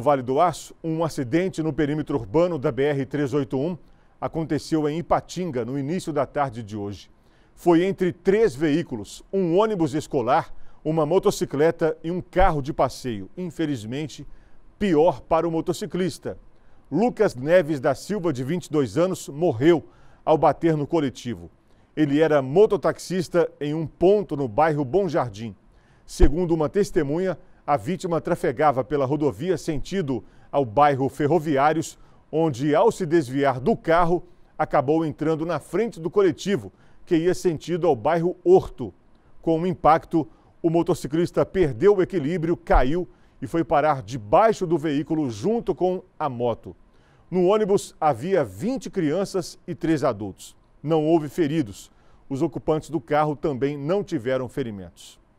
No Vale do Aço, um acidente no perímetro urbano da BR-381 aconteceu em Ipatinga no início da tarde de hoje. Foi entre três veículos, um ônibus escolar, uma motocicleta e um carro de passeio. Infelizmente, pior para o motociclista. Lucas Neves da Silva, de 22 anos, morreu ao bater no coletivo. Ele era mototaxista em um ponto no bairro Bom Jardim. Segundo uma testemunha, a vítima trafegava pela rodovia sentido ao bairro Ferroviários, onde, ao se desviar do carro, acabou entrando na frente do coletivo, que ia sentido ao bairro Horto. Com o um impacto, o motociclista perdeu o equilíbrio, caiu e foi parar debaixo do veículo junto com a moto. No ônibus havia 20 crianças e 3 adultos. Não houve feridos. Os ocupantes do carro também não tiveram ferimentos.